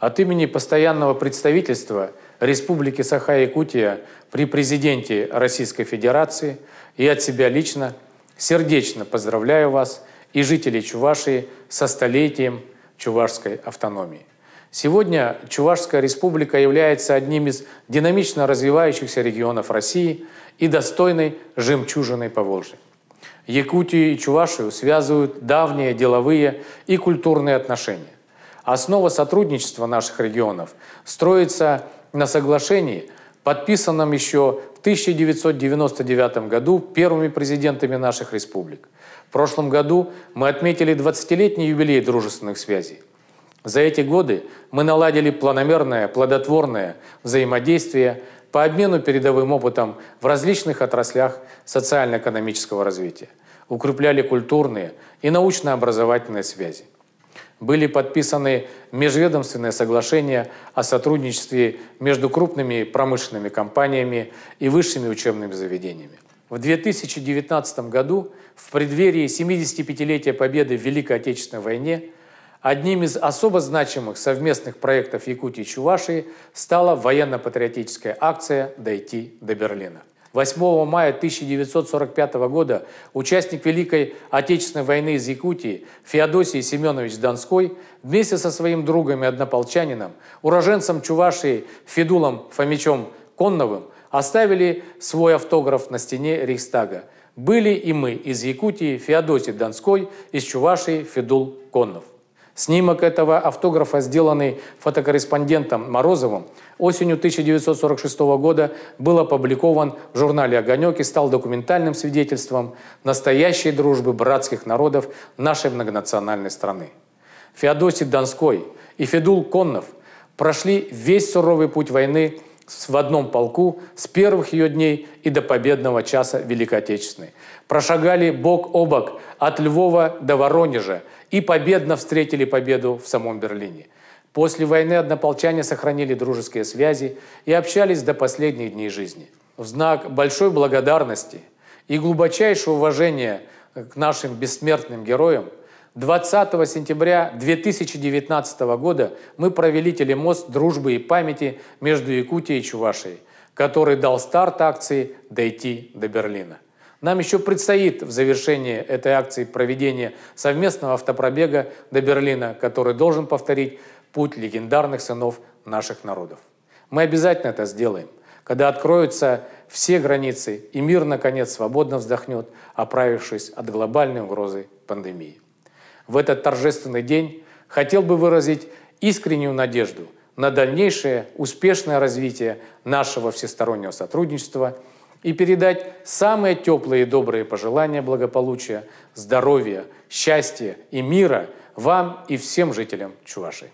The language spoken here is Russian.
От имени постоянного представительства Республики Саха-Якутия при президенте Российской Федерации и от себя лично сердечно поздравляю вас и жителей Чувашии со столетием чувашской автономии. Сегодня Чувашская республика является одним из динамично развивающихся регионов России и достойной жемчужиной Поволжья. Якутию и Чувашию связывают давние деловые и культурные отношения. Основа сотрудничества наших регионов строится на соглашении, подписанном еще в 1999 году первыми президентами наших республик. В прошлом году мы отметили 20-летний юбилей дружественных связей. За эти годы мы наладили планомерное, плодотворное взаимодействие по обмену передовым опытом в различных отраслях социально-экономического развития, укрепляли культурные и научно-образовательные связи. Были подписаны межведомственные соглашения о сотрудничестве между крупными промышленными компаниями и высшими учебными заведениями. В 2019 году, в преддверии 75-летия победы в Великой Отечественной войне, одним из особо значимых совместных проектов Якутии и Чувашии стала военно-патриотическая акция «Дойти до Берлина». 8 мая 1945 года участник Великой Отечественной войны из Якутии Феодосий Семенович Донской вместе со своим другом и однополчанином, уроженцем Чувашии Федулом Фомичом Конновым, оставили свой автограф на стене Рейхстага. Были и мы из Якутии Феодосий Донской, из Чувашии Федул Коннов. Снимок этого автографа, сделанный фотокорреспондентом Морозовым, осенью 1946 года был опубликован в журнале «Огонек» и стал документальным свидетельством настоящей дружбы братских народов нашей многонациональной страны. Феодосий Донской и Федул Коннов прошли весь суровый путь войны в одном полку с первых ее дней и до победного часа Великой Отечественной. Прошагали бок о бок от Львова до Воронежа и победно встретили победу в самом Берлине. После войны однополчане сохранили дружеские связи и общались до последних дней жизни. В знак большой благодарности и глубочайшего уважения к нашим бессмертным героям – 20 сентября 2019 года мы провели телемост дружбы и памяти между Якутией и Чувашией, который дал старт акции «Дойти до Берлина». Нам еще предстоит в завершении этой акции проведение совместного автопробега до Берлина, который должен повторить путь легендарных сынов наших народов. Мы обязательно это сделаем, когда откроются все границы и мир, наконец, свободно вздохнет, оправившись от глобальной угрозы пандемии в этот торжественный день хотел бы выразить искреннюю надежду на дальнейшее успешное развитие нашего всестороннего сотрудничества и передать самые теплые и добрые пожелания благополучия, здоровья, счастья и мира вам и всем жителям Чувашии.